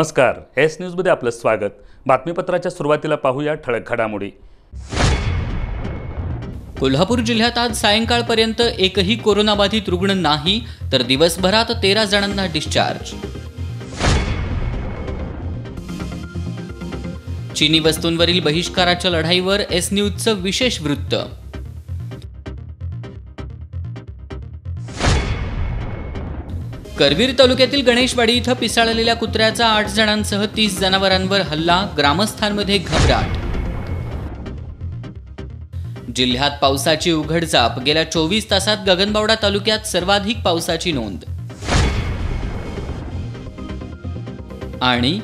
नमस्कार एस न्यूजमध्ये आपलं स्वागत बातमीपत्राच्या सुरुवातीला पाहूया ठळक घडामोडी कोल्हापूर जिल्ह्यात आज सायंकाळपर्यंत एकही कोरोनाबाधित रुग्ण नाही तर दिवसभरात तेरा जणांना डिस्चार्ज चीनी वस्तूंवरील बहिष्काराच्या लढाईवर एस न्यूजचं विशेष वृत्त करवीर तालुक्यातील गणेशवाडी इथं पिसाळलेल्या कुत्र्याचा आठ जणांसह तीस जनावरांवर हल्ला ग्रामस्थांमध्ये घबराट जिल्ह्यात पावसाची उघड जाप गेल्या चोवीस तासात गगनबावडा तालुक्यात सर्वाधिक पावसाची नोंद आणि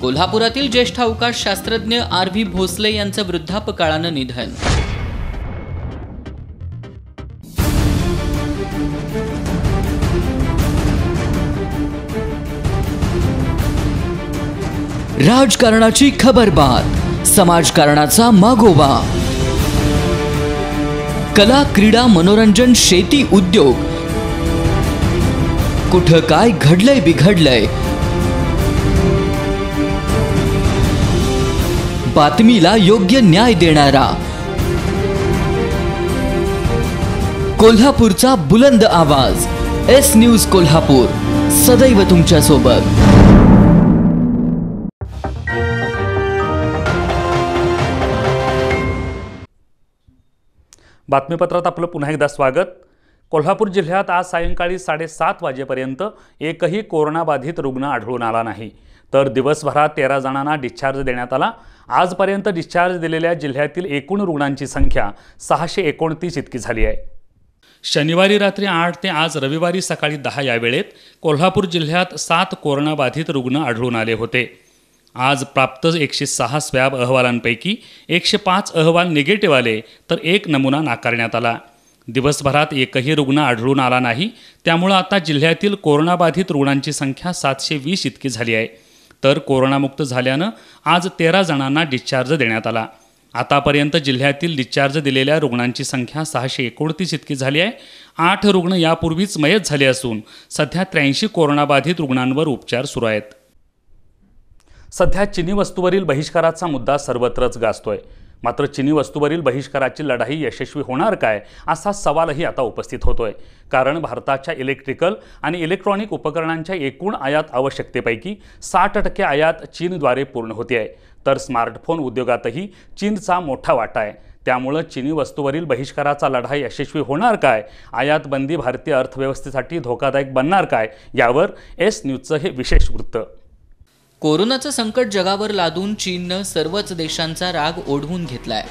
कोल्हापुरातील ज्येष्ठ अवकाश शास्त्रज्ञ आर व्ही भोसले यांचं वृद्धापकाळानं निधन राजकारणाची खबरबात समाजकारणाचा मागोवा कला क्रीडा मनोरंजन शेती उद्योग कुठं काय घडलंय बिघडलंय बातमीला योग्य न्याय देणारा कोल्हापूरचा बुलंद आवाज एस न्यूज कोल्हापूर सदैव तुमच्या सोबत बातमीपत्रात आपलं पुन्हा एकदा स्वागत कोल्हापूर जिल्ह्यात आज सायंकाळी साडेसात वाजेपर्यंत एकही कोरोनाबाधित रुग्ण आढळून आला नाही तर दिवसभरात तेरा जणांना डिस्चार्ज देण्यात आला आजपर्यंत डिस्चार्ज दिलेल्या जिल्ह्यातील एकूण रुग्णांची संख्या सहाशे एकोणतीस इतकी झाली आहे शनिवारी रात्री आठ ते आज रविवारी सकाळी दहा या वेळेत कोल्हापूर जिल्ह्यात सात कोरोनाबाधित रुग्ण आढळून आले होते आज प्राप्त एकशे सहा स्वॅब अहवालांपैकी एकशे पाच अहवाल निगेटिव्ह आले तर एक नमुना नाकारण्यात आला दिवसभरात एकही रुग्ण आढळून आला नाही त्यामुळं आता जिल्ह्यातील कोरोनाबाधित रुग्णांची संख्या सातशे वीस इतकी झाली आहे तर कोरोनामुक्त झाल्यानं आज तेरा जणांना डिस्चार्ज देण्यात आला आतापर्यंत जिल्ह्यातील डिस्चार्ज दिलेल्या रुग्णांची संख्या सहाशे एकोणतीस इतकी झाली आहे आठ रुग्ण यापूर्वीच मयत झाले असून सध्या त्र्याऐंशी कोरोनाबाधित रुग्णांवर उपचार सुरू आहेत सध्या चिनी वस्तूवरील बहिष्काराचा मुद्दा सर्वत्रच गाजतोय मात्र चिनी वस्तूवरील बहिष्काराची लढाई यशस्वी होणार काय असा सवालही आता उपस्थित होतोय कारण भारताच्या इलेक्ट्रिकल आणि इलेक्ट्रॉनिक उपकरणांच्या एकूण आयात आवश्यकतेपैकी साठ टक्के आयात चीनद्वारे पूर्ण होते आहे तर स्मार्टफोन उद्योगातही चीनचा मोठा वाटा आहे त्यामुळं चिनी वस्तूवरील बहिष्काराचा लढाई यशस्वी होणार काय आयात बंदी भारतीय अर्थव्यवस्थेसाठी धोकादायक बनणार काय यावर एस न्यूजचं हे विशेष वृत्त कोरोनाचं संकट जगावर लादून चीननं सर्वच देशांचा राग ओढवून घेतलाय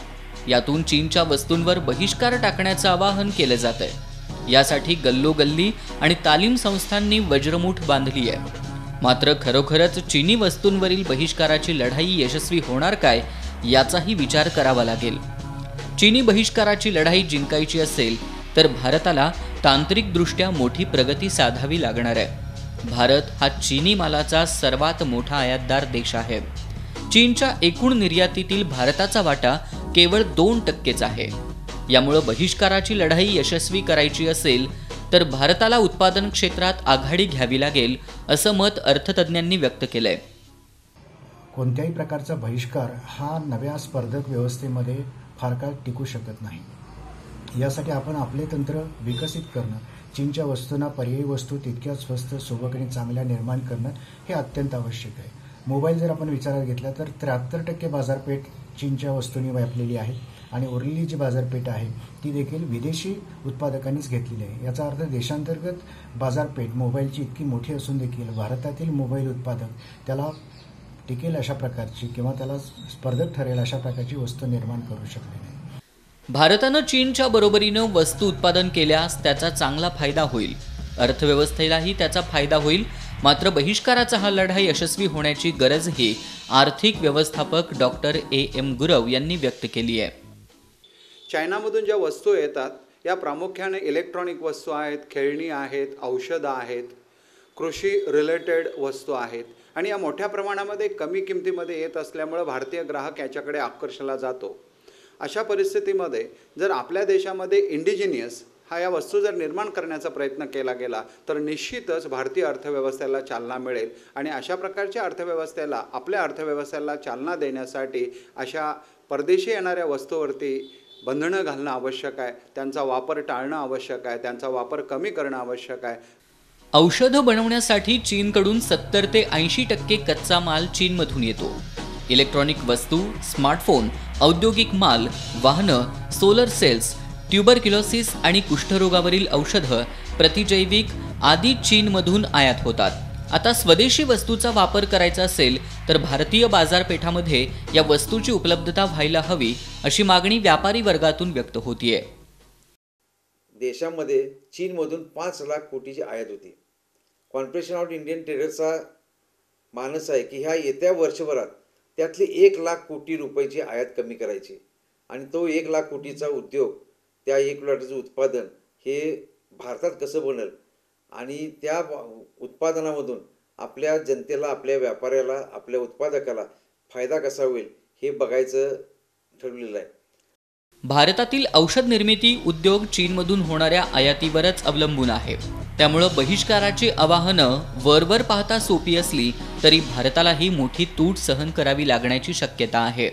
यातून चीनच्या वस्तूंवर बहिष्कार टाकण्याचं आवाहन केलं जात आहे यासाठी गल्लोगल्ली आणि तालीम संस्थांनी वज्रमूठ बांधली आहे मात्र खरोखरच चीनी वस्तूंवरील बहिष्काराची लढाई यशस्वी होणार काय याचाही विचार करावा लागेल चीनी बहिष्काराची लढाई जिंकायची असेल तर भारताला तांत्रिकदृष्ट्या मोठी प्रगती साधावी लागणार आहे भारत हा चीनी मालाचा सर्वात मोठा आयातदार देश आहे चीनच्या एकूण निर्यातीतील भारताचा वाटा केवळ दोन टक्केच आहे यामुळे बहिष्काराची लढाई यशस्वी करायची असेल तर भारताला उत्पादन क्षेत्रात आघाडी घ्यावी लागेल असं मत अर्थतज्ज्ञांनी व्यक्त केलंय कोणत्याही प्रकारचा बहिष्कार हा नव्या स्पर्धक व्यवस्थेमध्ये फार काळ टिकू शकत नाही यासाठी आपण आपले तंत्र विकसित करणं चीनच्या वस्तूंना पर्यायी वस्तू तितक्या स्वस्त सोबत आणि चांगल्या निर्माण करणं हे अत्यंत आवश्यक आहे मोबाईल जर आपण विचारात घेतला तर त्र्याहत्तर टक्के बाजारपेठ चीनच्या वस्तूंनी व्यापलेली आहे आणि उरलेली जी बाजारपेठ आहे ती देखील विदेशी उत्पादकांनीच घेतलेली आहे याचा अर्थ देशांतर्गत बाजारपेठ मोबाईलची इतकी मोठी असून देखील भारतातील मोबाईल उत्पादक त्याला टिकेल अशा प्रकारची किंवा त्याला स्पर्धक ठरेल अशा प्रकारची वस्तू निर्माण करू शकले नाही भारतानं चीनच्या बरोबरीनं वस्तू उत्पादन केल्यास त्याचा चांगला फायदा होईल अर्थव्यवस्थेलाही त्याचा फायदा होईल मात्र बहिष्काराचा हा लढा यशस्वी होण्याची गरजही आर्थिक व्यवस्थापक डॉक्टर ए एम गुरव यांनी व्यक्त केली आहे चायनामधून ज्या वस्तू येतात या प्रामुख्याने इलेक्ट्रॉनिक वस्तू आहेत खेळणी आहेत औषधं आहेत कृषी रिलेटेड वस्तू आहेत आणि या मोठ्या प्रमाणामध्ये कमी किमतीमध्ये येत असल्यामुळं भारतीय ग्राहक याच्याकडे आकर्षला जातो अशा परिस्थितीमध्ये जर आपल्या देशामध्ये इंडिजिनियस हा या वस्तू जर निर्माण करण्याचा प्रयत्न केला गेला तर निश्चितच भारतीय अर्थव्यवस्थेला चालना मिळेल आणि अशा प्रकारच्या अर्थव्यवस्थेला आपल्या अर्थव्यवस्थेला चालना देण्यासाठी अशा परदेशी येणाऱ्या वस्तूवरती बंधनं घालणं आवश्यक आहे त्यांचा वापर टाळणं आवश्यक आहे त्यांचा वापर कमी करणं आवश्यक आहे औषधं बनवण्यासाठी चीनकडून सत्तर ते ऐंशी टक्के कच्चा माल चीनमधून येतो इलेक्ट्रॉनिक वस्तू स्मार्टफोन औद्योगिक माल वाहनं सोलर सेल्स ट्युबरक्युलोसिस आणि कुष्ठरोगावरील औषधं प्रतिजैविक आदी चीनमधून आयात होतात आता स्वदेशी वस्तूचा वापर करायचा असेल तर भारतीय बाजारपेठामध्ये या वस्तूची उपलब्धता व्हायला हवी अशी मागणी व्यापारी वर्गातून व्यक्त होतीये देशामध्ये चीनमधून पाच लाख कोटीची आयात होती कॉन्फरेशन ऑफ इंडियन ट्रेडर्सचा मानस आहे की ह्या येत्या वर्षभरात त्यातले एक लाख कोटी रुपयाची आयात कमी करायची आणि तो एक लाख कोटीचा उद्योग त्या एक लाटीचं उत्पादन हे भारतात कसं बनल आणि त्या उत्पादनामधून आपल्या जनतेला आपल्या व्यापाऱ्याला आपल्या उत्पादकाला फायदा कसा होईल हे बघायचं ठरलेलं आहे भारतातील औषध निर्मिती उद्योग चीनमधून होणाऱ्या आयातीवरच अवलंबून आहे त्यामुळं बहिष्काराची आवाहनं वरवर पाहता सोपी असली तरी भारतालाही मोठी तूट सहन करावी लागण्याची शक्यता आहे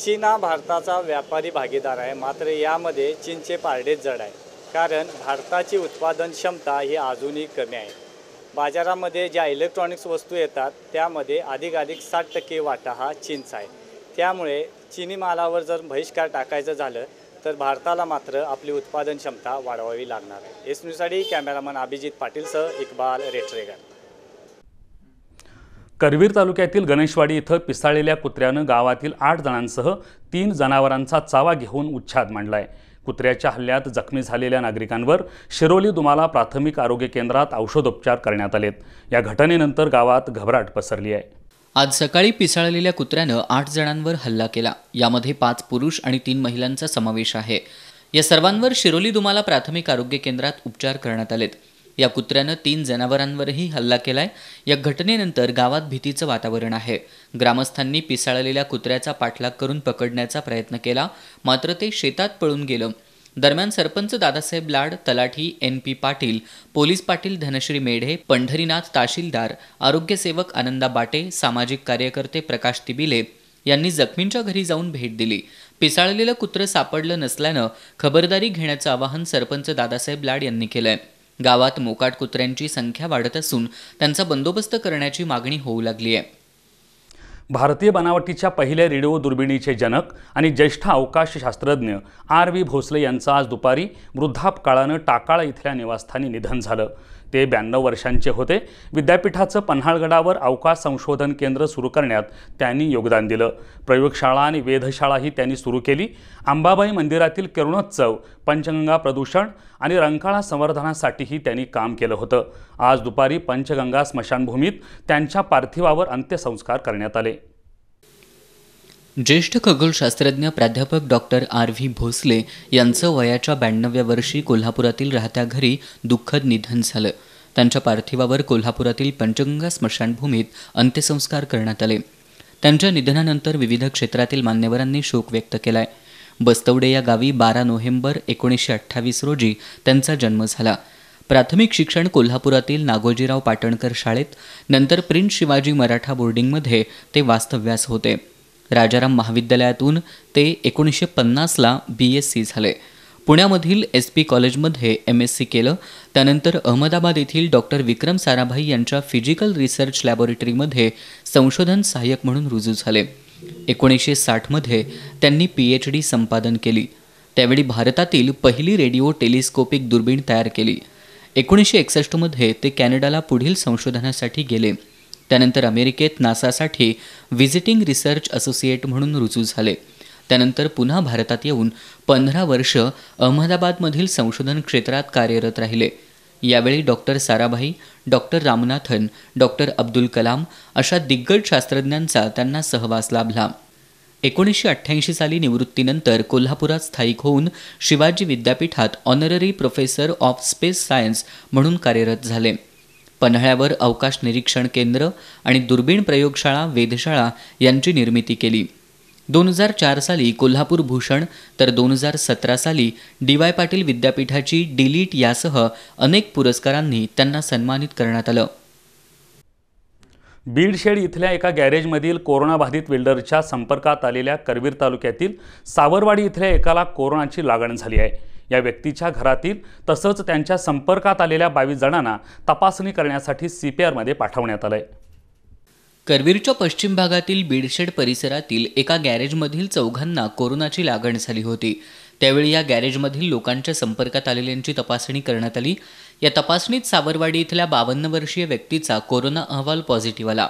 चीन हा भारताचा व्यापारी भागीदार आहे मात्र यामध्ये चीनचे पारडेच जड आहे कारण भारताची उत्पादन क्षमता ही अजूनही कमी आहे बाजारामध्ये ज्या इलेक्ट्रॉनिक्स वस्तू येतात त्यामध्ये अधिकाधिक साठ टक्के वाटा हा चीनचा आहे त्यामुळे चीनी मालावर जर बहिष्कार टाकायचं झालं तर भारताला मात्र आपली उत्पादन क्षमता वाढवावी लागणार आहे एस न्यूजसाठी कॅमेरामन अभिजित पाटीलसह इकबाल रेटरेगर करवीर तालुक्यातील गणेशवाडी इथं पिसाळलेल्या कुत्र्यानं गावातील आठ जणांसह तीन जनावरांचा चावा घेऊन उच्छाद मांडलाय कुत्र्याच्या हल्ल्यात जखमी झालेल्या नागरिकांवर शिरोली दुमाला प्राथमिक आरोग्य केंद्रात औषधोपचार करण्यात आलेत या घटनेनंतर गावात घबराट पसरली आहे आज सकाळी पिसाळलेल्या कुत्र्यानं आठ जणांवर हल्ला केला यामध्ये पाच पुरुष आणि तीन महिलांचा समावेश आहे या सर्वांवर शिरोली दुमाला प्राथमिक आरोग्य केंद्रात उपचार करण्यात आलेत या कुत्र्यानं तीन जनावरांवरही हल्ला केलाय या घटनेनंतर गावात भीतीचं वातावरण आहे ग्रामस्थांनी पिसाळलेल्या कुत्र्याचा पाठलाग करून पकडण्याचा प्रयत्न केला मात्र ते शेतात पळून गेलं दरम्यान सरपंच दादासाहेब लाड तलाठी N P Patil police Patil Dhanashree Medhe Pandharinath ताशीलदार आरोग्यसेवक आनंदा बाटे सामाजिक कार्यकर्ते प्रकाश तिबिले यांनी जखमींच्या घरी जाऊन भेट दिली पिसाळलेलं कुत्रं सापडलं नसल्यानं खबरदारी घेण्याचं आवाहन सरपंच दादासाहेब लाड यांनी केलंय गावात मोकाट कुत्र्यांची संख्या वाढत असून त्यांचा बंदोबस्त करण्याची मागणी होऊ लागली आहे भारतीय बनावटीच्या पहिल्या रेडिओ दुर्बिणीचे जनक आणि ज्येष्ठ अवकाशशास्त्रज्ञ आर व्ही भोसले यांचं आज दुपारी वृद्धापकाळानं टाकाळा इथल्या निवासस्थानी निधन झालं ते ब्याण्णव वर्षांचे होते विद्यापीठाचं पन्हाळगडावर अवकाश संशोधन केंद्र सुरू करण्यात त्यांनी योगदान दिलं प्रयोगशाळा आणि वेधशाळाही त्यांनी सुरू केली अंबाबाई मंदिरातील किरणोत्सव पंचगंगा प्रदूषण आणि रंकाळा संवर्धनासाठीही त्यांनी काम केलं होतं आज दुपारी पंचगंगा स्मशानभूमीत त्यांच्या पार्थिवावर अंत्यसंस्कार करण्यात आले ज्येष्ठ खगोलशास्त्रज्ञ प्राध्यापक डॉक्टर आर व्ही भोसले यांचं वयाच्या ब्याण्णव्या वर्षी कोल्हापुरातील राहत्या घरी दुःखद निधन झालं त्यांच्या पार्थिवावर कोल्हापुरातील पंचगंगा स्मशानभूमीत अंत्यसंस्कार करण्यात आले त्यांच्या निधनानंतर विविध क्षेत्रातील मान्यवरांनी शोक व्यक्त केला बस्तवडे या गावी बारा नोव्हेंबर एकोणीसशे अठ्ठावीस रोजी त्यांचा जन्म झाला प्राथमिक शिक्षण कोल्हापुरातील नागोजीराव पाटणकर शाळेत नंतर प्रिन्स शिवाजी मराठा बोर्डिंगमध्ये ते वास्तव्यास होते राजाराम महाविद्यालयातून ते एकोणीसशे पन्नासला बी एस सी झाले पुण्यामधील एस पी कॉलेजमध्ये एम एस सी केलं त्यानंतर अहमदाबाद येथील डॉक्टर विक्रम साराभाई यांच्या फिजिकल रिसर्च लॅबोरेटरीमध्ये संशोधन सहाय्यक म्हणून रुजू झाले एकोणीसशे साठमध्ये त्यांनी पी एच डी संपादन केली त्यावेळी भारतातील पहिली रेडिओ टेलिस्कोपिक दुर्बीण तयार केली एकोणीसशे एकसष्टमध्ये ते कॅनडाला पुढील संशोधनासाठी गेले त्यानंतर अमेरिकेत नासासाठी व्हिजिटिंग रिसर्च असोसिएट म्हणून रुजू झाले त्यानंतर पुन्हा भारतात येऊन पंधरा वर्ष अहमदाबादमधील संशोधन क्षेत्रात कार्यरत राहिले यावेळी doctor Sarabhai doctor Ramanathan doctor Abdul Kalam अशा दिग्गज शास्त्रज्ञांचा त्यांना सहवास लाभला एकोणीसशे अठ्ठ्याऐंशी साली निवृत्तीनंतर कोल्हापुरात स्थायिक होऊन शिवाजी विद्यापीठात honorary professor of space science म्हणून कार्यरत झाले पन्हाळ्यावर अवकाश निरीक्षण केंद्र आणि दुर्बीण प्रयोगशाळा वेधशाळा यांची निर्मिती केली दोन हजार चार साली कोल्हापूर भूषण तर दोन हजार सतरा साली डी वाय पाटील विद्यापीठाची डिलीट यासह अनेक पुरस्कारांनी त्यांना सन्मानित करण्यात आलं बीडशेड इथल्या एका गॅरेजमधील कोरोनाबाधित बिल्डरच्या संपर्कात आलेल्या करवीर तालुक्यातील सावरवाडी इथल्या एकाला कोरोनाची लागण झाली आहे या व्यक्तीच्या घरातील तसंच त्यांच्या संपर्कात आलेल्या बावीस जणांना तपासणी करण्यासाठी सी पी आरमध्ये पाठवण्यात आलं करवीरच्या पश्चिम भागातील बीडशेड परिसरातील एका गॅरेजमधील चौघांना कोरोनाची लागण झाली होती त्यावेळी या गॅरेजमधील लोकांच्या संपर्कात आलेल्यांची तपासणी करण्यात आली या तपासणीत सावरवाडी इथल्या बावन्न वर्षीय व्यक्तीचा कोरोना अहवाल पॉझिटिव्ह आला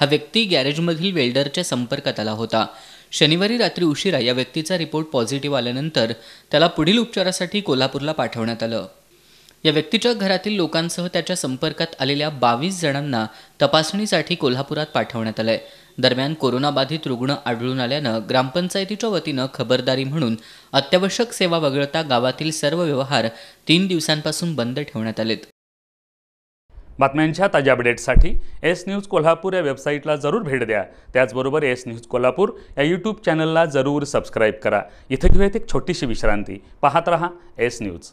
हा व्यक्ती गॅरेजमधील वेल्डरच्या संपर्कात आला होता शनिवारी रात्री उशिरा या व्यक्तीचा रिपोर्ट पॉझिटिव्ह आल्यानंतर त्याला पुढील उपचारासाठी कोल्हापूरला पाठवण्यात आलं या व्यक्तीच्या घरातील लोकांसह त्याच्या संपर्कात आलेल्या बावीस जणांना तपासणीसाठी कोल्हापुरात पाठवण्यात आलंय दरम्यान कोरोनाबाधित रुग्ण आढळून आल्यानं ग्रामपंचायतीच्या वतीनं खबरदारी म्हणून अत्यावश्यक सेवा वगळता गावातील सर्व व्यवहार तीन दिवसांपासून बंद ठेवण्यात आलेत बातम्यांच्या ताज्या अपडेट्ससाठी एस न्यूज कोल्हापूर या वेबसाईटला जरूर भेट द्या त्याचबरोबर एस न्यूज कोल्हापूर या यूट्यूब चॅनलला जरूर सबस्क्राईब करा इथं घेऊयात एक छोटीशी विश्रांती पाहत रहा एस न्यूज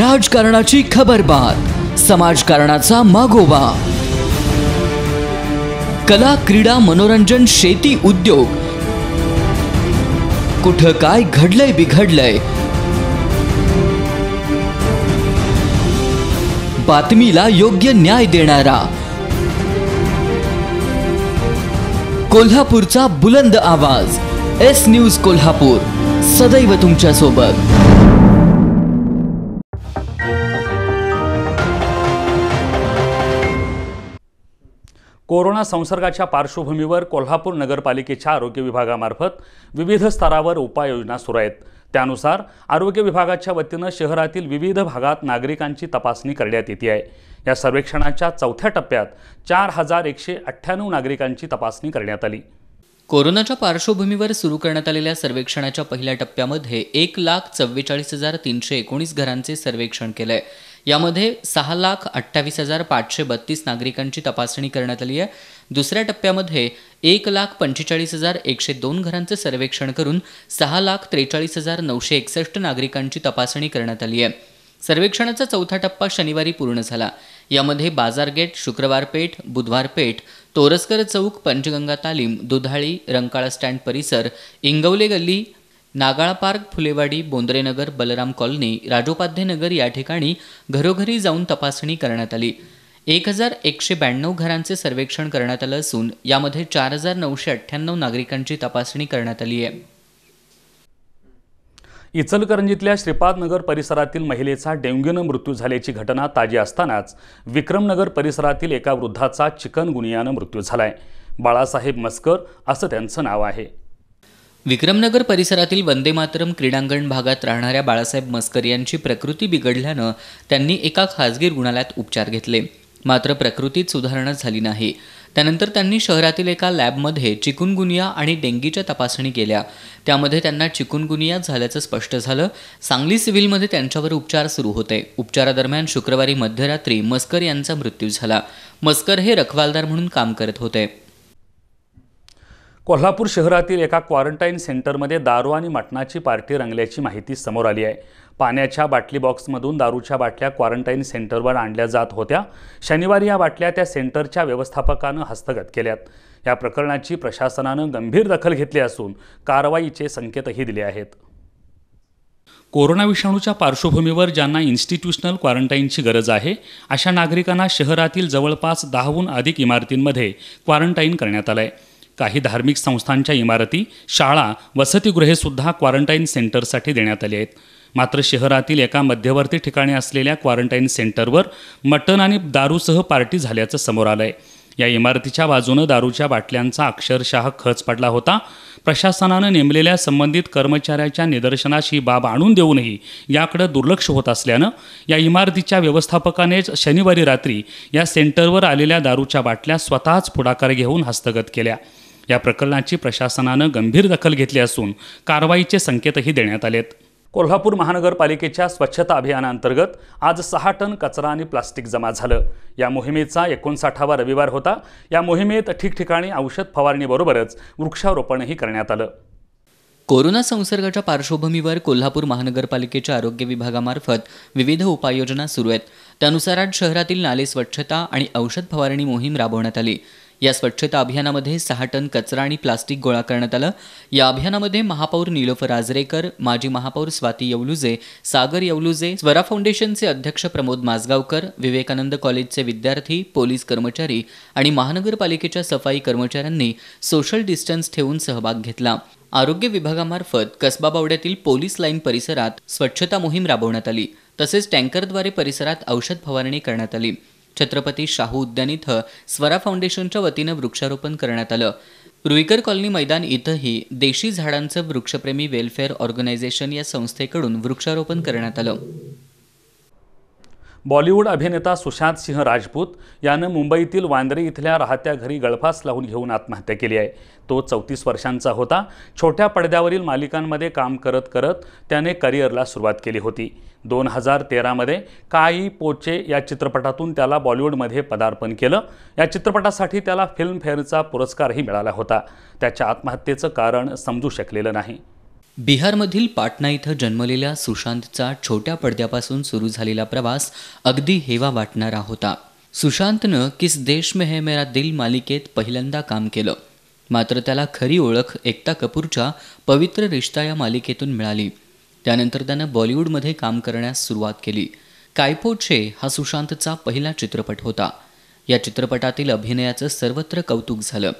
राजकारणाची खबरबात समाजकारणाचा मागोवा कला क्रीडा मनोरंजन शेती उद्योग कुठं काय घडलंय बिघडलंय बातमीला योग्य न्याय देणारा कोल्हापूरचा बुलंद आवाज एस न्यूज कोल्हापूर सदैव तुमच्या सोबत कोरोना संसर्गाच्या पार्श्वभूमीवर कोल्हापूर नगरपालिकेच्या आरोग्य विभागामार्फत विविध स्तरावर उपाययोजना सुरू आहेत त्यानुसार आरोग्य विभागाच्या वतीनं शहरातील विविध भागात नागरिकांची तपासणी करण्यात येते आहे या सर्वेक्षणाच्या चौथ्या टप्प्यात चार हजार एकशे अठ्ठ्याण्णव नागरिकांची तपासणी करण्यात आली कोरोनाच्या पार्श्वभूमीवर सुरू करण्यात आलेल्या सर्वेक्षणाच्या पहिल्या टप्प्यामध्ये एक लाख चव्वेचाळीस हजार तीनशे एकोणीस घरांचे सर्वेक्षण केलं आहे यामध्ये सहा लाख अठ्ठावीस हजार पाचशे बत्तीस नागरिकांची तपासणी करण्यात आली आहे दुसऱ्या टप्प्यामध्ये एक लाख पंचेचाळीस हजार एकशे दोन घरांचं सर्वेक्षण करून सहा लाख त्रेचाळीस हजार नऊशे एकसष्ट नागरिकांची तपासणी करण्यात आली आहे सर्वेक्षणाचा चौथा टप्पा शनिवारी पूर्ण झाला यामध्ये बाजारगेट शुक्रवारपेठ बुधवारपेठ तोरसकर चौक पंचगंगा तालीम दुधाळी रंकाळा स्टँड परिसर इंगवले गल्ली नागाळा पार्क फुलेवाडी बोंद्रेनगर बलराम कॉलनी राजोपाध्ये नगर या ठिकाणी घरोघरी जाऊन तपासणी करण्यात आली एक हजार एकशे ब्याण्णव घरांचे सर्वेक्षण करण्यात आलं असून यामध्ये चार हजार नऊशे अठ्ठ्याण्णव नागरिकांची तपासणी करण्यात आली आहे इचलकरंजीतल्या श्रीपादनगर परिसरातील महिलेचा डेंग्यूनं मृत्यू झाल्याची घटना ताजी असतानाच विक्रमनगर परिसरातील एका वृद्धाचा चिकनगुनियानं मृत्यू झालाय बाळासाहेब मस्कर असं त्यांचं नाव आहे विक्रमनगर परिसरातील वंदे मातरम क्रीडांगण भागात राहणाऱ्या बाळासाहेब मस्कर यांची प्रकृती बिघडल्यानं त्यांनी एका खासगी रुग्णालयात उपचार घेतले मात्र प्रकृतीत सुधारणा झाली नाही त्यानंतर त्यांनी शहरातील एका लॅबमध्ये चिकुनगुनिया आणि डेंगीच्या तपासणी केल्या त्यामध्ये त्यांना चिकुनगुनिया झाल्याचं स्पष्ट झालं सांगली सिव्हिलमध्ये त्यांच्यावर उपचार सुरू होते उपचारादरम्यान शुक्रवारी मध्यरात्री मस्कर यांचा मृत्यू झाला मस्कर हे रखवालदार म्हणून काम करत होते कोल्हापूर शहरातील एका क्वारंटाईन सेंटरमध्ये दारू आणि मटणाची पार्टी रंगल्याची माहिती समोर आली आहे पाण्याच्या बाटली बॉक्समधून दारूच्या बाटल्या क्वारंटाईन सेंटरवर आणल्या जात होत्या शनिवारी या बाटल्या त्या सेंटरच्या व्यवस्थापकानं हस्तगत केल्यात या प्रकरणाची प्रशासनानं गंभीर दखल घेतली असून कारवाईचे संकेतही दिले आहेत कोरोना विषाणूच्या पार्श्वभूमीवर ज्यांना इन्स्टिट्यूशनल क्वारंटाईनची गरज आहे अशा नागरिकांना शहरातील जवळपास दहाहून अधिक इमारतींमध्ये क्वारंटाईन करण्यात आलं आहे काही धार्मिक संस्थांच्या इमारती शाळा वसतिगृहेसुद्धा क्वारंटाईन सेंटरसाठी देण्यात आली आहेत मात्र शहरातील एका मध्यवर्ती ठिकाणी असलेल्या क्वारंटाईन सेंटरवर मटण आणि दारूसह पार्टी झाल्याचं समोर आलं आहे या इमारतीच्या बाजूनं दारूच्या बाटल्यांचा अक्षरशः खच पडला होता प्रशासनानं नेमलेल्या संबंधित कर्मचाऱ्याच्या निदर्शनास ही बाब आणून देऊनही याकडे दुर्लक्ष होत असल्यानं या इमारतीच्या व्यवस्थापकानेच शनिवारी रात्री या सेंटरवर आलेल्या दारूच्या बाटल्या स्वतःच पुढाकार घेऊन हस्तगत केल्या या प्रकरणाची प्रशासनानं गंभीर दखल घेतली असून कारवाईचे संकेतही देण्यात आलेत कोल्हापूर महानगरपालिकेच्या स्वच्छता अभियानाअंतर्गत आज सहा टन कचरा आणि प्लास्टिक जमा झालं या मोहिमेचा एकोणसाठावा रविवार होता या मोहिमेत ठिकठिकाणी औषध फवारणीबरोबरच वृक्षारोपणही करण्यात आलं कोरोना संसर्गाच्या पार्श्वभूमीवर कोल्हापूर महानगरपालिकेच्या आरोग्य विभागामार्फत विविध उपाययोजना सुरू आहेत त्यानुसार आज शहरातील नाले स्वच्छता आणि औषध फवारणी मोहीम राबवण्यात आली या स्वच्छता अभियानामध्ये सहा टन कचरा आणि प्लास्टिक गोळा करण्यात आलं या अभियानामध्ये महापौर निलोफ राजरेकर माजी महापौर स्वाती येवलुजे सागर येवलुजे स्वरा फाउंडेशनचे अध्यक्ष प्रमोद माजगावकर विवेकानंद कॉलेजचे विद्यार्थी पोलीस कर्मचारी आणि महानगरपालिकेच्या सफाई कर्मचाऱ्यांनी सोशल डिस्टन्स ठेवून सहभाग घेतला आरोग्य विभागामार्फत कसबा बावड्यातील पोलीस लाईन परिसरात स्वच्छता मोहीम राबवण्यात आली तसेच टँकरद्वारे परिसरात औषध फवारणी करण्यात आली छत्रपती शाहू उद्यान इथं स्वरा फाउंडेशनच्या वतीनं वृक्षारोपण करण्यात आलं रुईकर कॉलनी मैदान इथंही देशी झाडांचं वृक्षप्रेमी वेलफेअर ऑर्गनायझेशन या संस्थेकडून वृक्षारोपण करण्यात आलं बॉलिवूड अभिनेता सुशांत सिंह राजपूत यानं मुंबईतील वांद्रे इथल्या राहत्या घरी गळफास लावून घेऊन आत्महत्या केली आहे तो चौतीस वर्षांचा होता छोट्या पडद्यावरील मालिकांमध्ये काम करत करत त्याने करिअरला सुरुवात केली होती दोन हजार तेरामध्ये काई पोचे या चित्रपटातून त्याला बॉलिवूडमध्ये पदार्पण केलं या चित्रपटासाठी त्याला फिल्मफेअरचा पुरस्कारही मिळाला होता त्याच्या आत्महत्येचं कारण समजू शकलेलं नाही बिहारमधील पाटणा इथं जन्मलेल्या सुशांतचा छोट्या पडद्यापासून सुरू झालेला प्रवास अगदी हेवा वाटणारा होता सुशांतनं किस देश में है मेरा दिल मालिकेत पहिल्यांदा काम केलं मात्र त्याला खरी ओळख एकता कपूरच्या पवित्र रिश्ता या मालिकेतून मिळाली त्यानंतर त्यानं बॉलिवूडमध्ये काम करण्यास सुरुवात केली कायपोचे हा सुशांतचा पहिला चित्रपट होता या चित्रपटातील अभिनयाचं सर्वत्र कौतुक झालं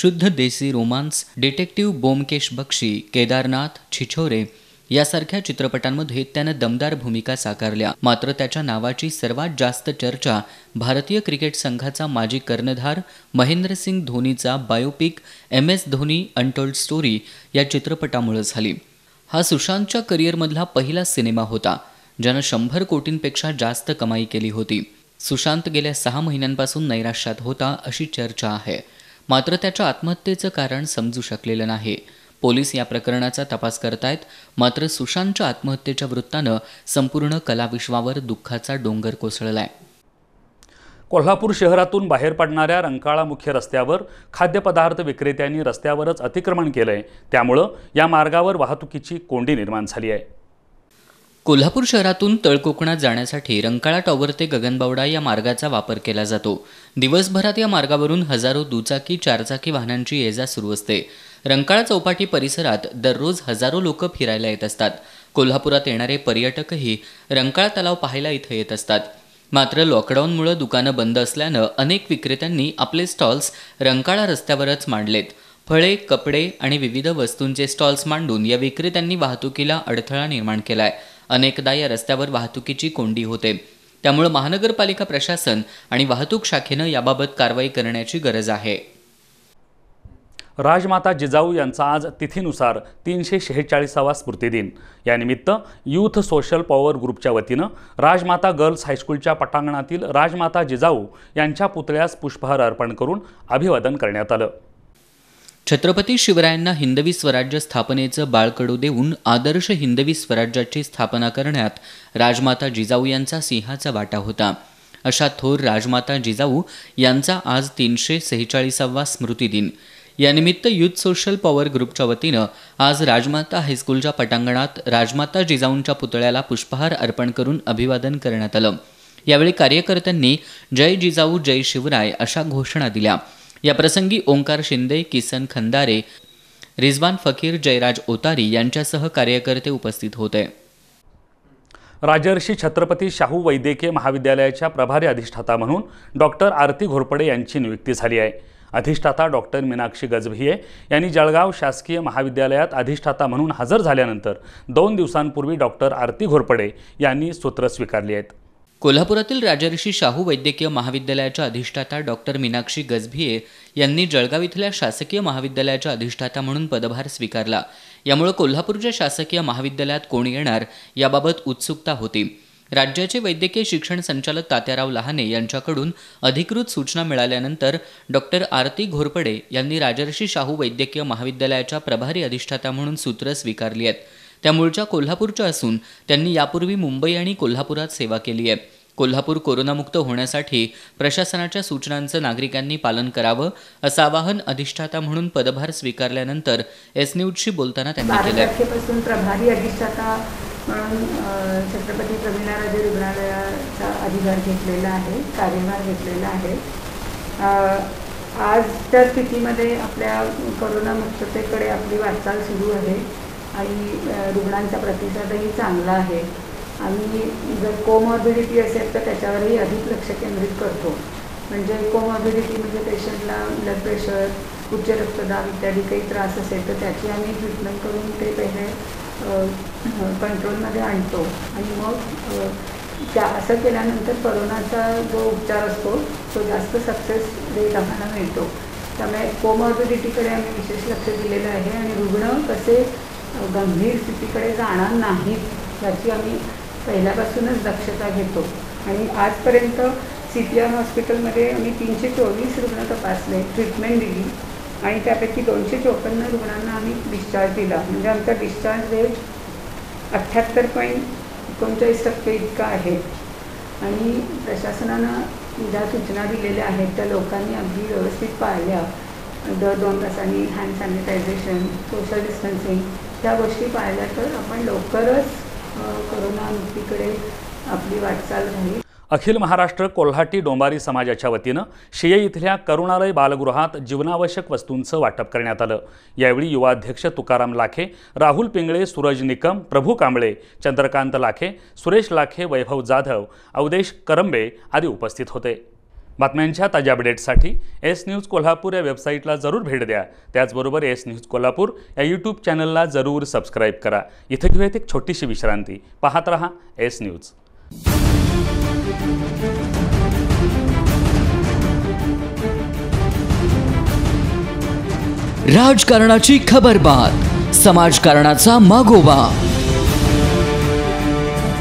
शुद्ध देसी रोमांस डिटेक्टिव्ह बोमकेश बक्षी केदारनाथ छिछोरे यासारख्या चित्रपटांमध्ये त्यानं दमदार भूमिका साकारल्या मात्र त्याच्या नावाची सर्वात जास्त चर्चा भारतीय क्रिकेट संघाचा माजी कर्णधार महेंद्रसिंग धोनीचा biopic M S Dhoni untold story या चित्रपटामुळे झाली हा सुशांतच्या करिअरमधला पहिला सिनेमा होता ज्यानं शंभर कोटींपेक्षा जास्त कमाई केली होती सुशांत गेल्या सहा महिन्यांपासून नैराश्यात होता अशी चर्चा आहे मात्र त्याच्या आत्महत्येचं कारण समजू शकलेलं नाही पोलीस या प्रकरणाचा तपास करतायत मात्र सुशांतच्या आत्महत्येच्या वृत्तानं संपूर्ण कलाविश्वावर दुःखाचा डोंगर कोसळलाय कोल्हापूर शहरातून बाहेर पडणाऱ्या रंकाळा मुख्य रस्त्यावर खाद्यपदार्थ विक्रेत्यांनी रस्त्यावरच अतिक्रमण केलंय आहे त्यामुळं या मार्गावर वाहतुकीची कोंडी निर्माण झाली आहे कोल्हापूर शहरातून तळकोकणात जाण्यासाठी रंकाळा टॉवर ते गगनबावडा या मार्गाचा वापर केला जातो दिवसभरात या मार्गावरून हजारो दुचाकी चारचाकी वाहनांची ये जा सुरू असते रंकाळा चौपाटी परिसरात दररोज हजारो लोक फिरायला येत असतात कोल्हापुरात येणारे पर्यटकही रंकाळा तलाव पाहायला इथं येत असतात मात्र लॉकडाऊनमुळे दुकानं बंद असल्यानं अनेक विक्रेत्यांनी आपले स्टॉल्स रंकाळा रस्त्यावरच मांडलेत फळे कपडे आणि विविध वस्तूंचे स्टॉल्स मांडून या विक्रेत्यांनी वाहतुकीला अडथळा निर्माण केला आहे अनेकदा या रस्त्यावर वाहतुकीची कोंडी होते त्यामुळे महानगरपालिका प्रशासन आणि वाहतूक शाखेनं याबाबत कारवाई करण्याची गरज आहे राजमाता जिजाऊ यांचा आज तिथीनुसार तीनशे शेहेचाळीसावा स्मृतिदिन यानिमित्त यूथ सोशल पॉवर ग्रुपच्या वतीनं राजमाता गर्ल्स हायस्कूलच्या पटांगणातील राजमाता जिजाऊ यांच्या पुतळ्यास पुष्पहार अर्पण करून अभिवादन करण्यात आलं छत्रपती शिवरायांना हिंदवी स्वराज्य स्थापनेचं बाळकडू देऊन आदर्श हिंदवी स्वराज्याची स्थापना करण्यात राजमाता जिजाऊ यांचा सिंहाचा वाटा होता अशा थोर राजमाता जिजाऊ यांचा आज तीनशे सेहेचाळीसावा स्मृतिदिन यानिमित्त युथ सोशल पॉवर ग्रुपच्या वतीनं आज राजमाता हायस्कूलच्या पटांगणात राजमाता जिजाऊंच्या पुतळ्याला पुष्पहार अर्पण करून अभिवादन करण्यात आलं यावेळी कार्यकर्त्यांनी जय जिजाऊ जय शिवराय अशा घोषणा दिल्या या प्रसंगी ओंकार शिंदे किसन खंदारे रिजवान फकीर जयराज ओतारी यांच्यासह कार्यकर्ते उपस्थित होते राजर्षी छत्रपती शाहू वैद्यकीय महाविद्यालयाच्या प्रभारी अधिष्ठाता म्हणून डॉक्टर आरती घोरपडे यांची नियुक्ती झाली आहे अधिष्ठाता डॉक्टर मीनाक्षी गजभिये यांनी जळगाव शासकीय महाविद्यालयात अधिष्ठाता म्हणून हजर झाल्यानंतर दोन दिवसांपूर्वी डॉक्टर आरती घोरपडे यांनी सूत्र स्वीकारली आहेत कोल्हापुरातील राजर्षी शाहू वैद्यकीय महाविद्यालयाच्या अधिष्ठाता डॉक्टर मीनाक्षी गजभिये यांनी जळगाव इथल्या शासकीय महाविद्यालयाच्या अधिष्ठाता म्हणून पदभार स्वीकारला यामुळे कोल्हापूरच्या शासकीय महाविद्यालयात कोण येणार याबाबत उत्सुकता होती राज्याचे वैद्यकीय शिक्षण संचालक तात्याराव लहाने यांच्याकडून अधिकृत सूचना मिळाल्यानंतर डॉक्टर आरती घोरपडे यांनी राजर्षी शाहू वैद्यकीय महाविद्यालयाच्या प्रभारी अधिष्ठाता म्हणून सूत्र स्वीकारली आहेत त्या मूळच्या कोल्हापूरच्या असून त्यांनी यापूर्वी मुंबई आणि कोल्हापुरात सेवा केली आहे कोल्हापूर कोरोनामुक्त होण्यासाठी प्रशासनाच्या सूचनांचं नागरिकांनी पालन करावं असं आवाहन अधिष्ठाता म्हणून पदभार स्वीकारल्यानंतर एस न्यूजशी बोलताना त्यांनी केलं तारखेपासून प्रभारी अधिष्ठाता म्हणून छत्रपती प्रवीणाराजे रुग्णालयाचा अधिकार घेतलेला आहे कार्यभार घेतलेला आहे आजच्या स्थितीमध्ये आपल्या कोरोनामुक्ततेकडे आपली वाटचाल सुरू आहे आणि रुग्णांचा प्रतिसादही चांगला आहे आम्ही जर कोमॉर्बिडिटी असेल तर त्याच्यावरही अधिक लक्ष केंद्रित करतो म्हणजे कोमॉर्बिडिटी म्हणजे पेशंटला ब्लड प्रेशर उच्च रक्तदाब इत्यादी काही त्रास असेल तर त्याची आम्ही ट्रीटमेंट करून ते पहिले कंट्रोलमध्ये आणतो आणि मग त्या असं केल्यानंतर करोनाचा जो उपचार असतो तो जास्त सक्सेस रेट आम्हाला मिळतो त्यामुळे कोमॉर्बिडिटीकडे आम्ही विशेष लक्ष दिलेलं आहे आणि रुग्ण कसे गंभीर स्थितीकडे जाणार नाहीत याची आम्ही पहिल्यापासूनच दक्षता घेतो आणि आजपर्यंत सी पी आर हॉस्पिटलमध्ये आम्ही तीनशे चोवीस रुग्ण तपासले ट्रीटमेंट दिली आणि त्यापैकी दोनशे चोपन्न रुग्णांना आम्ही डिस्चार्ज दिला म्हणजे आमचा डिस्चार्ज रेट अठ्ठ्याहत्तर पॉईंट एकोणचाळीस टक्के इतका आहे आणि प्रशासनानं ज्या सूचना दिलेल्या आहेत त्या लोकांनी अगदी व्यवस्थित पाळल्या दर दोन तासांनी हँड सॅनिटायझेशन सोशल डिस्टन्सिंग त्या गोष्टी पाहिल्या तर आपण लवकरच मुक्तीकडे आपली वाटचाल झाली अखिल महाराष्ट्र कोल्हाटी डोंबारी समाजाच्या वतीनं शिये इथल्या करुणालय बालगृहात जीवनावश्यक वस्तूंचं वाटप करण्यात आलं यावेळी युवाध्यक्ष तुकाराम लाखे राहुल पिंगळे सूरज निकम प्रभू कांबळे चंद्रकांत लाखे सुरेश लाखे वैभव जाधव अवदेश करंबे आदी उपस्थित होते बातम्यांच्या ताज्या अपडेट्ससाठी एस न्यूज कोल्हापूर या वेबसाईटला जरूर भेट द्या त्याचबरोबर एस न्यूज कोल्हापूर या यूट्यूब चॅनलला जरूर सबस्क्राईब करा इथं घेऊयात एक छोटीशी विश्रांती पाहत रहा एस न्यूज राजकारणाची खबरबात समाजकारणाचा मागोबा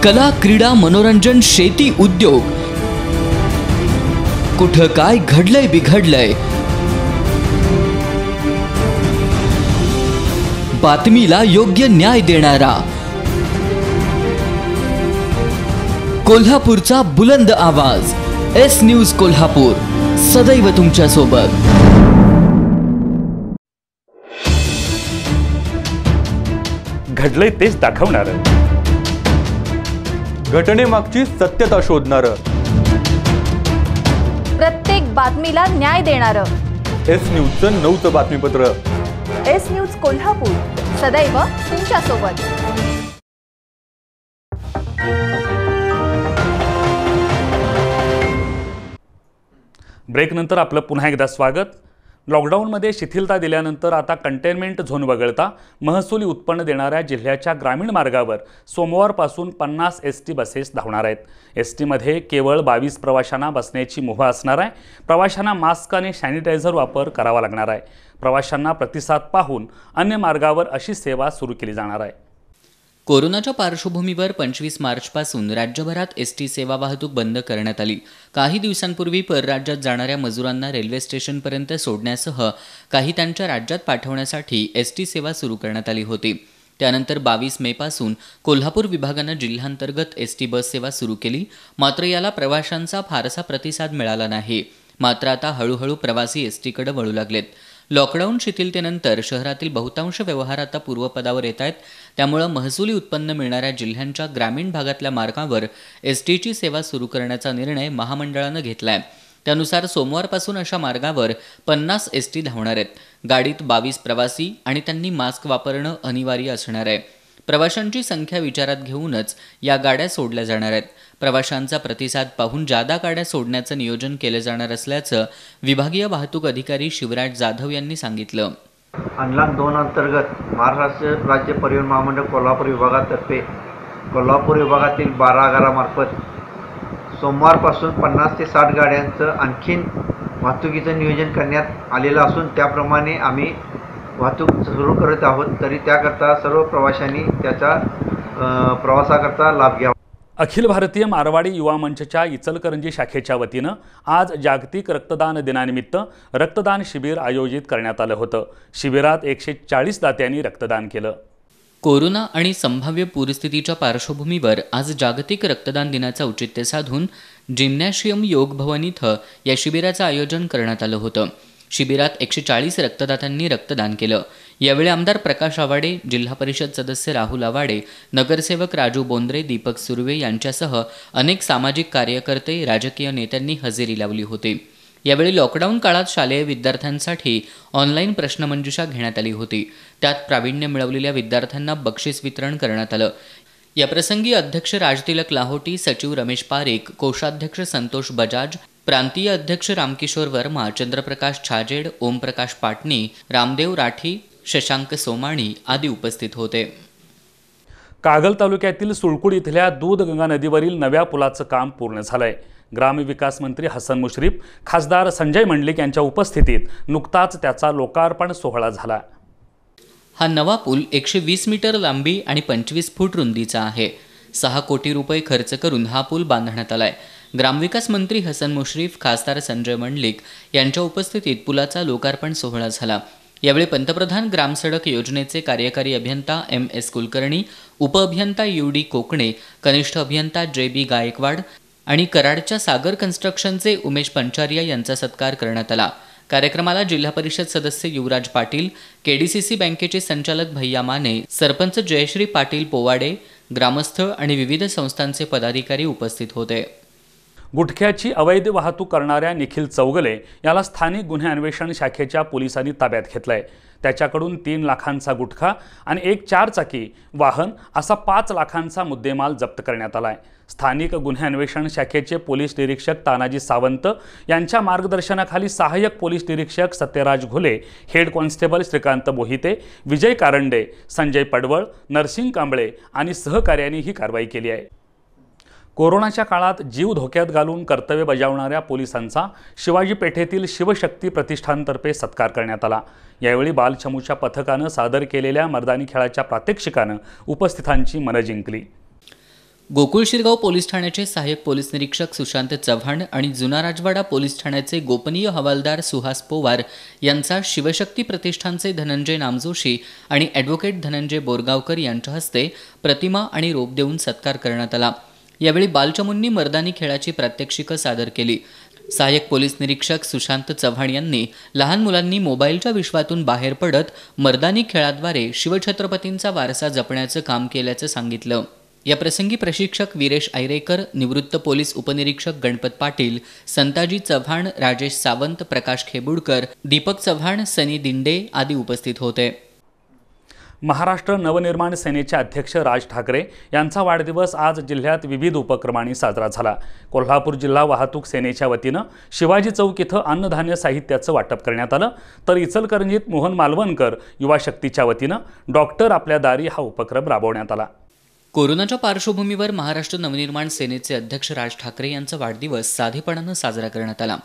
कला क्रीडा मनोरंजन शेती उद्योग कुठं काय घडलंय बिघडलंय बातमीला योग्य न्याय देणारा कोल्हापूरचा बुलंद आवाज एस न्यूज कोल्हापूर सदैव तुमच्या सोबत घडलंय तेच दाखवणार घटनेमागची सत्यता शोधणार बातमीला न्याय देणार एस न्यूजचं नऊच बातमीपत्र एस न्यूज कोल्हापूर सदैव तुमच्या सोबत ब्रेक नंतर आपलं पुन्हा एकदा स्वागत लॉकडाऊनमध्ये शिथिलता दिल्यानंतर आता कंटेनमेंट झोन वगळता महसुली उत्पन्न देणाऱ्या जिल्ह्याच्या ग्रामीण मार्गावर सोमवारपासून पन्नास एस टी बसेस धावणार आहेत एस टीमध्ये केवळ बावीस प्रवाशांना बसण्याची मुभा असणार आहे प्रवाशांना मास्क आणि सॅनिटायझर वापर करावा लागणार आहे प्रवाशांना प्रतिसाद पाहून अन्य मार्गावर अशी सेवा सुरू केली जाणार आहे कोरोनाच्या पार्श्वभूमीवर पंचवीस मार्चपासून राज्यभरात एस टी सेवा वाहतूक बंद करण्यात आली काही दिवसांपूर्वी परराज्यात जाणाऱ्या मजुरांना रेल्वे स्टेशनपर्यंत सोडण्यासह काही त्यांच्या राज्यात पाठवण्यासाठी एस टी सेवा सुरू करण्यात आली होती त्यानंतर बावीस पासून कोल्हापूर विभागानं जिल्ह्यांतर्गत एस टी बस सेवा सुरू केली मात्र याला प्रवाशांचा फारसा प्रतिसाद मिळाला नाही मात्र आता हळूहळू प्रवासी एसटीकडे वळू लागलेत लॉकडाऊन शिथिलतेनंतर शहरातील बहुतांश व्यवहार आता पूर्वपदावर येत आहेत त्यामुळे महसुली उत्पन्न मिळणाऱ्या जिल्ह्यांच्या ग्रामीण भागातल्या मार्गावर एसटीची सेवा सुरू करण्याचा निर्णय महामंडळानं घेतला आहे त्यानुसार सोमवारपासून अशा मार्गावर पन्नास एस टी धावणार आहेत गाडीत बावीस प्रवासी आणि त्यांनी मास्क वापरणं अनिवार्य असणार आहे प्रवाशांची संख्या विचारात घेऊनच या गाड्या सोडल्या जाणार आहेत प्रवाशांचा प्रतिसाद पाहून जादा गाड्या सोडण्याचं नियोजन केलं जाणार असल्याचं विभागीय वाहतूक अधिकारी शिवराज जाधव यांनी सांगितलं अनलॉक दोन अंतर्गत महाराष्ट्र राज्य परिवहन महामंडळ कोल्हापूर विभागातर्फे कोल्हापूर विभागातील बारा आगारामार्फत सोमवारपासून पन्नास ते साठ गाड्यांचं आणखीन वाहतुकीचं नियोजन करण्यात आलेलं असून त्याप्रमाणे आम्ही वाहतूक सुरू करत आहोत तरी त्याकरता सर्व प्रवाशांनी त्याचा प्रवासाकरता लाभ घ्यावा अखिल भारतीय मारवाडी युवा मंचच्या इचलकरंजी शाखेच्या वतीनं आज जागतिक रक्तदान दिनानिमित्त रक्तदान शिबिर आयोजित करण्यात आलं होतं शिबिरात एकशे चाळीस दात्यांनी रक्तदान केलं कोरोना आणि संभाव्य पूरस्थितीच्या पार्श्वभूमीवर आज जागतिक रक्तदान दिनाचं औचित्य साधून जिम्नॅशियम योग भवन इथं या शिबिराचं आयोजन करण्यात आलं होतं शिबिरात एकशे चाळीस रक्तदात्यांनी रक्तदान केलं यावेळी आमदार प्रकाश आवाडे जिल्हा परिषद सदस्य राहुल आवाडे नगरसेवक राजू बोंद्रे दीपक सुर्वे यांच्यासह अनेक सामाजिक कार्यकर्ते राजकीय नेत्यांनी हजेरी लावली होती यावेळी लॉकडाऊन काळात शालेय विद्यार्थ्यांसाठी ऑनलाईन प्रश्नमंजुषा घेण्यात आली होती त्यात प्रावीण्य मिळवलेल्या विद्यार्थ्यांना बक्षीस वितरण करण्यात आलं याप्रसंगी अध्यक्ष राजतिलक लाहोटी सचिव रमेश पारेख कोषाध्यक्ष संतोष बजाज प्रांतीय अध्यक्ष रामकिशोर वर्मा चंद्रप्रकाश छाजेड ओमप्रकाश पाटणी रामदेव राठी शशांक सोमाणी आदी उपस्थित होते कागल तालुक्यातील सुळकुड इथल्या दूधगंगा नदीवरील नव्या पुलाचं काम पूर्ण झालंय ग्रामविकास मंत्री हसन मुश्रीफ खासदार संजय मंडलिक यांच्या उपस्थितीत नुकताच त्याचा लोकार्पण सोहळा झाला हा नवा पूल एकशे वीस मीटर लांबी आणि पंचवीस फूट रुंदीचा आहे सहा कोटी रुपये खर्च करून हा पूल बांधण्यात आलाय ग्रामविकास मंत्री हसन मुश्रीफ खासदार संजय मंडलिक यांच्या उपस्थितीत पुलाचा लोकार्पण सोहळा झाला यावेळी पंतप्रधान ग्रामसडक योजनेचे कार्यकारी अभियंता एम एस कुलकर्णी उपअभियंता यू डी कोकणे कनिष्ठ अभियंता जे बी गायकवाड आणि कराडच्या सागर कन्स्ट्रक्शनचे उमेश पंचारिया यांचा सत्कार करण्यात आला कार्यक्रमाला जिल्हा परिषद सदस्य युवराज पाटील केडीसीसी बँकेचे संचालक भैया माने सरपंच जयश्री पाटील पोवाडे ग्रामस्थ आणि विविध संस्थांचे पदाधिकारी उपस्थित होते गुटख्याची अवैध वाहतूक करणाऱ्या निखिल चौगले याला स्थानिक गुन्हे अन्वेषण शाखेच्या पोलिसांनी ताब्यात घेतलं आहे त्याच्याकडून तीन लाखांचा गुटखा आणि एक चारचाकी वाहन असा पाच लाखांचा मुद्देमाल जप्त करण्यात आला आहे स्थानिक गुन्हे अन्वेषण शाखेचे पोलीस निरीक्षक तानाजी सावंत यांच्या मार्गदर्शनाखाली सहाय्यक पोलीस निरीक्षक सत्यराज घुले हेड कॉन्स्टेबल श्रीकांत मोहिते विजय कारंडे संजय पडवळ नरसिंग कांबळे आणि सहकार्यांनी ही कारवाई केली आहे कोरोनाच्या काळात जीव धोक्यात घालून कर्तव्य बजावणाऱ्या पोलिसांचा शिवाजी पेठेतील शिवशक्ती प्रतिष्ठानतर्फे सत्कार करण्यात आला यावेळी बालचमूच्या पथकानं सादर केलेल्या मर्दानी खेळाच्या प्रात्यक्षिकानं उपस्थितांची मनं जिंकली गोकुळ शिरगाव पोलीस ठाण्याचे सहाय्यक पोलीस निरीक्षक सुशांत चव्हाण आणि जुना राजवाडा पोलीस ठाण्याचे गोपनीय हवालदार सुहास पोवार यांचा शिवशक्ती प्रतिष्ठानचे धनंजय नामजोशी आणि ॲडव्होकेट धनंजय बोरगावकर यांच्या हस्ते प्रतिमा आणि रोप देऊन सत्कार करण्यात आला यावेळी बालचमुंनी मर्दानी खेळाची प्रात्यक्षिकं सादर केली सहाय्यक पोलीस निरीक्षक सुशांत चव्हाण यांनी लहान मुलांनी मोबाईलच्या विश्वातून बाहेर पडत मर्दानी खेळाद्वारे शिवछत्रपतींचा वारसा जपण्याचं काम केल्याचं सांगितलं या प्रसंगी प्रशिक्षक वीरेश ऐरेकर निवृत्त पोलीस उपनिरीक्षक गणपत पाटील संताजी चव्हाण राजेश सावंत प्रकाश खेबुडकर दीपक चव्हाण सनी दिंडे आदी उपस्थित होते महाराष्ट्र नवनिर्माण सेनेचे अध्यक्ष राज ठाकरे यांचा वाढदिवस आज जिल्ह्यात विविध उपक्रमांनी साजरा झाला कोल्हापूर जिल्हा वाहतूक सेनेच्या वतीनं शिवाजी चौक इथं अन्नधान्य साहित्याचं वाटप करण्यात आलं तर इचलकरंजीत मोहन मालवणकर युवा शक्तीच्या वतीनं डॉक्टर आपल्या दारी हा उपक्रम राबवण्यात आला कोरोनाच्या पार्श्वभूमीवर महाराष्ट्र नवनिर्माण सेनेचे अध्यक्ष राज ठाकरे यांचा वाढदिवस साधेपणानं साजरा करण्यात आला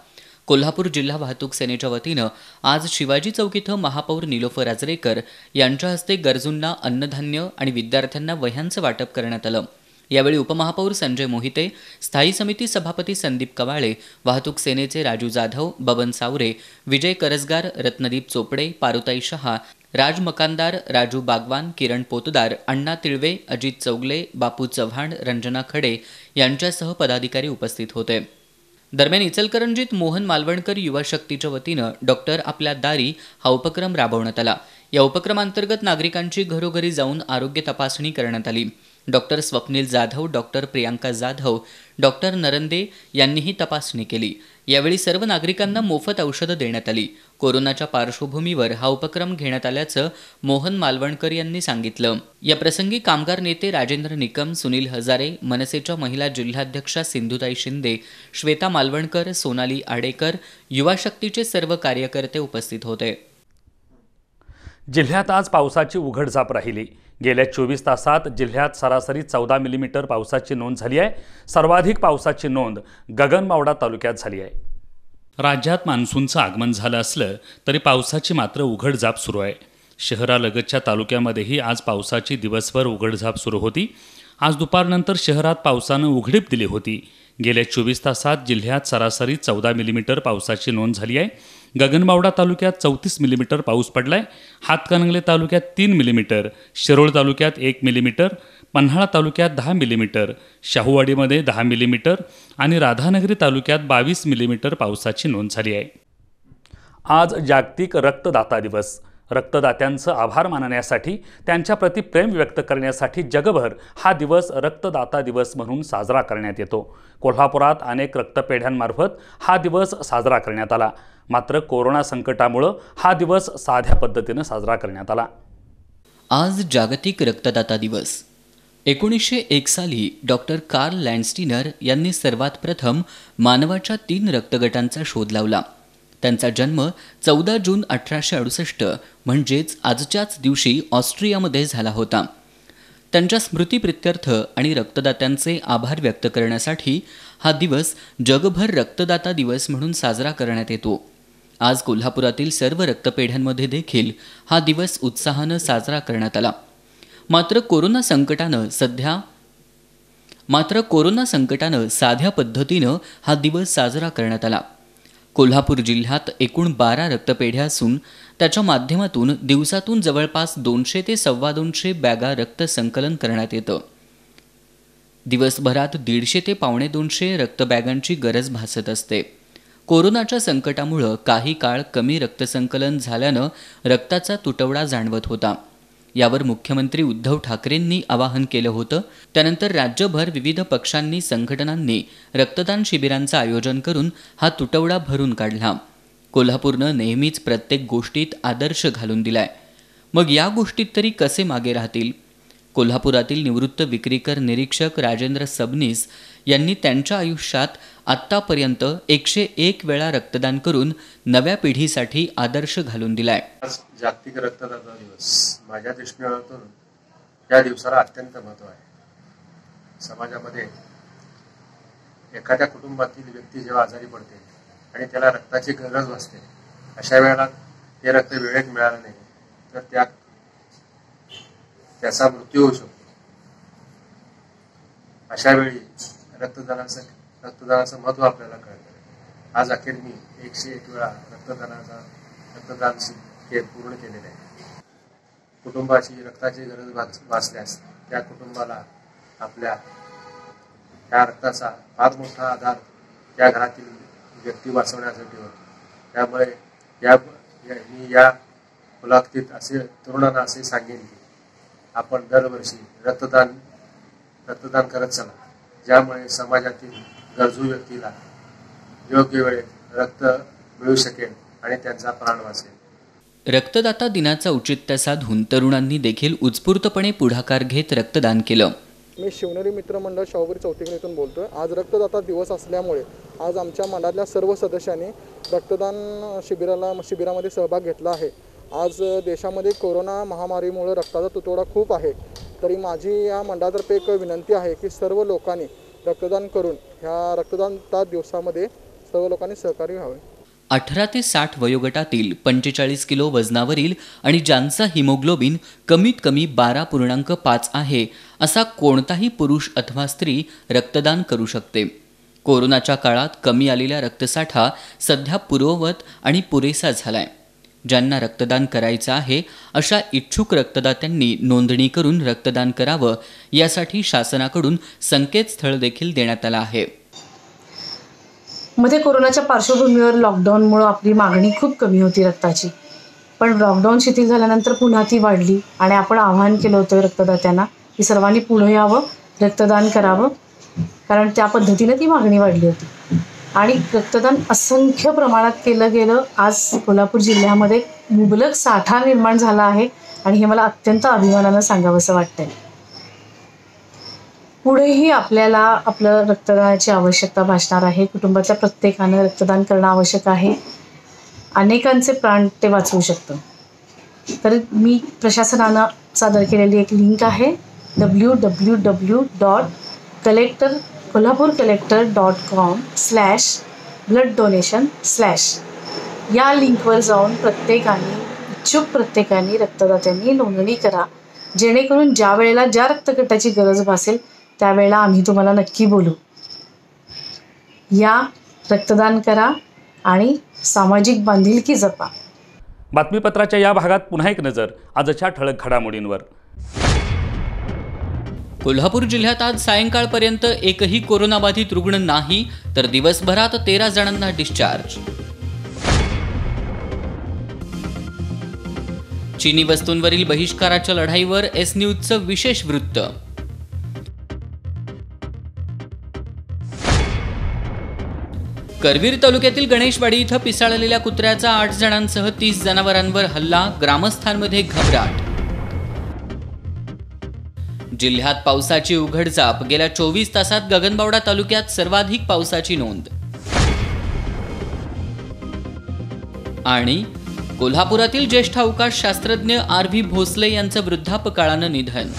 कोल्हापूर जिल्हा वाहतूक सेनेच्या वतीनं आज शिवाजी चौक इथं महापौर निलोफर आजरेकर यांच्या हस्ते गरजूंना अन्नधान्य आणि विद्यार्थ्यांना वह्यांचं वाटप करण्यात आलं यावेळी उपमहापौर संजय मोहिते स्थायी समिती सभापती संदीप कवाळे वाहतूक सेनेचे राजू जाधव बबन सावरे विजय करसगार रत्नदीप चोपडे पारुताई शहा राज मकानदार राजू बागवान किरण पोतदार अण्णा तिळवे अजित चौगले बापू चव्हाण रंजना खडे यांच्यासह पदाधिकारी उपस्थित होते दरम्यान इचलकरंजीत मोहन मालवणकर युवा शक्तीच्या वतीनं डॉक्टर आपल्या दारी हा उपक्रम राबवण्यात आला या उपक्रमांतर्गत नागरिकांची घरोघरी जाऊन आरोग्य तपासणी करण्यात आली doctor Swapnil Jadhav doctor Priyanka Jadhav doctor Narande यांनीही तपासणी केली यावेळी सर्व नागरिकांना मोफत औषधं देण्यात आली कोरोनाच्या पार्श्वभूमीवर हा उपक्रम घेण्यात आल्याचं मोहन मालवणकर यांनी सांगितलं या प्रसंगी कामगार नेते राजेंद्र निकम सुनील हजारे मनसेच्या महिला जिल्हाध्यक्षा सिंधुताई शिंदे श्वेता मालवणकर सोनाली आडेकर युवा शक्तीचे सर्व कार्यकर्ते उपस्थित होते जिल्ह्यात आज पावसाची उघड झाप राहिली गेल्या चोवीस तासात जिल्ह्यात सरासरी चौदा मिलीमीटर पावसाची नोंद झाली आहे सर्वाधिक पावसाची नोंद गगनमावडा तालुक्यात झाली आहे राज्यात मान्सूनचं आगमन झालं असलं तरी पावसाची मात्र उघड झाप सुरू आहे शहरालगतच्या तालुक्यामध्येही आज पावसाची दिवसभर उघडझाप सुरू होती आज दुपारनंतर शहरात पावसानं उघडीप दिली होती गेल्या चोवीस तासात जिल्ह्यात सरासरी चौदा मिलीमीटर पावसाची नोंद झाली आहे गगनबावडा तालुक्यात चौतीस मिलीमीटर पाऊस पडला आहे हातकणंगले तालुक्यात तीन मिलीमीटर शिरोळ तालुक्यात एक मिलीमीटर पन्हाळा तालुक्यात दहा मिलीमीटर शाहूवाडीमध्ये दहा मिलीमीटर आणि राधानगरी तालुक्यात बावीस मिलीमीटर पावसाची नोंद झाली आहे आज जागतिक रक्तदाता दिवस रक्तदात्यांचं आभार मानण्यासाठी त्यांच्याप्रती प्रेम व्यक्त करण्यासाठी जगभर हा दिवस रक्तदाता दिवस म्हणून साजरा करण्यात येतो कोल्हापुरात अनेक रक्तपेढ्यांमार्फत हा दिवस साजरा करण्यात आला मात्र कोरोना संकटामुळं हा दिवस साध्या पद्धतीनं साजरा करण्यात आला आज जागतिक रक्तदाता दिवस एकोणीसशे एक साली डॉक्टर कार्ल लँडस्टिनर यांनी सर्वात प्रथम मानवाच्या तीन रक्तगटांचा शोध लावला त्यांचा जन्म चौदा जून अठराशे अडुसष्ट म्हणजेच आजच्याच दिवशी ऑस्ट्रियामध्ये झाला होता त्यांच्या स्मृतीप्रित्यर्थ आणि रक्तदात्यांचे आभार व्यक्त करण्यासाठी हा दिवस जगभर रक्तदाता दिवस म्हणून साजरा करण्यात येतो आज कोल्हापुरातील सर्व रक्तपेढ्यांमध्ये देखील हा दिवस उत्साहानं साजरा करण्यात आला मात्र कोरोना संकटानं सध्या मात्र कोरोना संकटानं साध्या पद्धतीनं हा दिवस साजरा करण्यात आला कोल्हापूर जिल्ह्यात एकूण बारा रक्तपेढ्या असून त्याच्या माध्यमातून दिवसातून जवळपास दोनशे ते सव्वा दोनशे बॅगा रक्त संकलन करण्यात येतं दिवसभरात दीडशे ते पावणे दोनशे रक्तबॅगांची गरज भासत असते कोरोनाच्या संकटामुळं काही काळ कमी रक्तसंकलन झाल्यानं रक्ताचा तुटवडा जाणवत होता यावर मुख्यमंत्री उद्धव ठाकरेंनी आवाहन केलं होतं त्यानंतर राज्यभर विविध पक्षांनी संघटनांनी रक्तदान शिबिरांचं आयोजन करून हा तुटवडा भरून काढला कोल्हापूरनं नेहमीच प्रत्येक गोष्टीत आदर्श घालून दिलाय मग या गोष्टीत तरी कसे मागे राहतील कोल्हापुरातील निवृत्त विक्रीकर निरीक्षक राजेंद्र सबनीस यांनी त्यांच्या आयुष्यात आतापर्यंत एकशे एक वेळा रक्तदान करून नव्या पिढीसाठी आदर्श घालून दिलाय आज जागतिक रक्तदाता दिवस माझ्या दृष्टिकोनातून या दिवसाला अत्यंत महत्व आहे समाजामध्ये एखाद्या कुटुंबातील व्यक्ती जेव्हा आजारी पडते आणि त्याला रक्ताची गरज असते अशा वेळेला हे रक्त वेळेत मिळालं नाही तर त्या त्याचा मृत्यू होऊ शकतो अशा वेळी रक्तदानाचं रक्तदानाचं महत्व आपल्याला कळतं आज अखेर मी एकशे एक वेळा रक्तदानाचा रक्तदान पूर्ण केलेले आहे कुटुंबाची रक्ताची गरज वाचल्यास त्या कुटुंबाला आपल्या त्या रक्ताचा फार मोठा आधार त्या घरातील व्यक्ती वाचवण्यासाठी होतो त्यामुळे या मी या मुलाखतीत असे तरुणांना असे सांगेन की आपण दरवर्षी रक्तदान रक्तदान करत चला ज्यामुळे समाजातील गरजू व्यक्तीला योग्य वेळेत रक्त मिळू शकेल आणि त्यांचा प्राण वाचेल रक्तदाता दिनाचा औचित्य साधून तरुणांनी देखील उत्स्फूर्तपणे पुढाकार घेत रक्तदान केलं मी शिवनेरी मित्रमंडळ शाहूबीर चौथीकडे इथून बोलतोय आज रक्तदाता दिवस असल्यामुळे आज आमच्या मंडळातल्या सर्व सदस्यांनी रक्तदान शिबिराला शिबिरामध्ये सहभाग घेतला आहे आज देशामध्ये कोरोना महामारीमुळे रक्ताचा तुटवडा खूप आहे तरी माझी या मंडळातर्फे एक विनंती आहे की सर्व लोकांनी रक्तदान करून ह्या रक्तदान त्या दिवसामध्ये सर्व लोकांनी सहकार्य व्हावे अठरा ते साठ वयोगटातील पंचेचाळीस किलो वजनावरील आणि ज्यांचा हिमोग्लोबिन कमीत कमी बारा पूर्णांक पाच आहे असा कोणताही पुरुष अथवा स्त्री रक्तदान करू शकते कोरोनाच्या काळात कमी आलेला रक्तसाठा सध्या पूर्ववत आणि पुरेसा झाला आहे ज्यांना रक्तदान करायचं आहे अशा इच्छुक रक्तदात्यांनी नोंदणी करून रक्तदान करावं यासाठी शासनाकडून संकेतस्थळ देखील देण्यात आलं आहे मध्ये कोरोनाच्या पार्श्वभूमीवर मुळे आपली मागणी खूप कमी होती रक्ताची पण लॉकडाऊन शिथिल झाल्यानंतर पुन्हा ती वाढली आणि आपण आवाहन केलं होतं रक्तदात्यांना की सर्वांनी पुढे यावं रक्तदान करावं कारण त्या पद्धतीने ती मागणी वाढली होती आणि रक्तदान असंख्य प्रमाणात केलं गेलं आज कोल्हापूर जिल्ह्यामध्ये मुबलक साठा निर्माण झाला आहे आणि हे मला अत्यंत अभिमानानं सांगावंसं वाटतंय पुढेही आपल्याला आपलं रक्तदानाची आवश्यकता भासणार आहे कुटुंबातल्या प्रत्येकानं रक्तदान करणं आवश्यक आहे अनेकांचे प्राण ते वाचवू शकतं तर मी प्रशासनानं सादर केलेली एक लिंक आहे W W W dot collector Kolhapur collector dot com slash blood donation slash या लिंकवर जाऊन प्रत्येकाने इच्छुक प्रत्येकाने रक्तदात्यांनी नोंदणी करा जेणेकरून ज्या वेळेला ज्या रक्तगटाची गरज भासेल त्यावेळेला आम्ही तुम्हाला नक्की बोलू या रक्तदान करा आणि सामाजिक बांधिलकी जपा बातमीपत्राच्या या भागात पुन्हा एक नजर आजच्या ठळक घडामोडींवर कोल्हापूर जिल्ह्यात आज सायंकाळपर्यंत एकही कोरोनाबाधित रुग्ण नाही तर दिवसभरात तेरा जणांना डिस्चार्ज चीनी वस्तूंवरील बहिष्काराच्या लढाईवर एस न्यूजचं विशेष वृत्त करवीर तालुक्यातील गणेशवाडी इथं पिसाळलेल्या कुत्र्याचा आठ जणांसह तीस जनावरांवर हल्ला ग्रामस्थांमध्ये घबराट जिल्ह्यात पावसाची जाप गेल्या चोवीस तासात गगनबावडा तालुक्यात सर्वाधिक पावसाची नोंद आणि कोल्हापुरातील ज्येष्ठ अवकाश शास्त्रज्ञ आर व्ही भोसले यांचं वृद्धापकाळानं निधन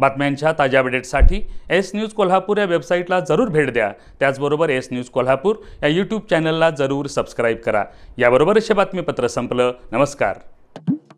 बातम्यांच्या ताज्या अपडेटसाठी एस न्यूज कोल्हापूर या वेबसाईटला जरूर भेट द्या त्याचबरोबर एस न्यूज कोल्हापूर या यूट्यूब चॅनलला जरूर सबस्क्राईब करा हे बातमीपत्र संपलं नमस्कार